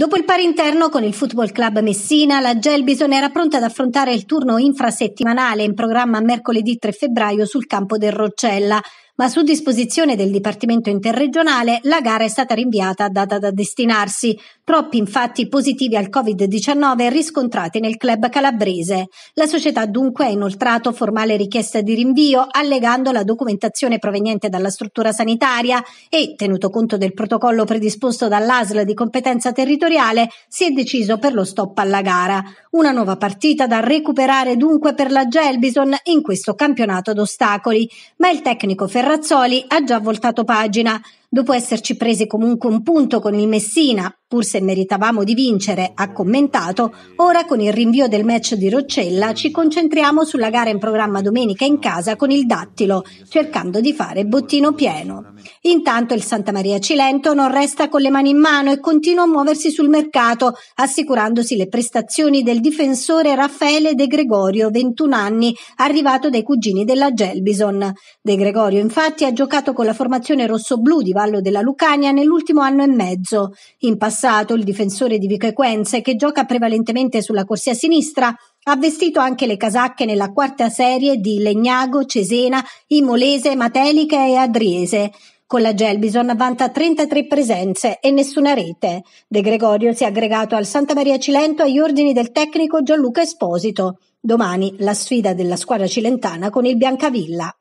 Dopo il pari interno con il Football Club Messina, la Gelbison era pronta ad affrontare il turno infrasettimanale in programma mercoledì 3 febbraio sul campo del Roccella ma su disposizione del Dipartimento interregionale la gara è stata rinviata a data da destinarsi. Troppi infatti positivi al Covid-19 riscontrati nel club calabrese. La società dunque ha inoltrato formale richiesta di rinvio allegando la documentazione proveniente dalla struttura sanitaria e, tenuto conto del protocollo predisposto dall'ASL di competenza territoriale, si è deciso per lo stop alla gara. Una nuova partita da recuperare dunque per la Gelbison in questo campionato d'ostacoli, ma il tecnico Ferrari Ferrazzoli ha già voltato pagina Dopo esserci presi comunque un punto con il Messina, pur se meritavamo di vincere, ha commentato, ora con il rinvio del match di Roccella ci concentriamo sulla gara in programma domenica in casa con il Dattilo, cercando di fare bottino pieno. Intanto il Santa Maria Cilento non resta con le mani in mano e continua a muoversi sul mercato, assicurandosi le prestazioni del difensore Raffaele De Gregorio, 21 anni, arrivato dai cugini della Gelbison. De Gregorio infatti ha giocato con la formazione rossoblù di Vallo della Lucania nell'ultimo anno e mezzo. In passato il difensore di Vicequenze, che gioca prevalentemente sulla corsia sinistra, ha vestito anche le casacche nella quarta serie di Legnago, Cesena, Imolese, Matelica e Adriese. Con la Gelbison vanta 33 presenze e nessuna rete. De Gregorio si è aggregato al Santa Maria Cilento agli ordini del tecnico Gianluca Esposito. Domani la sfida della squadra cilentana con il Biancavilla.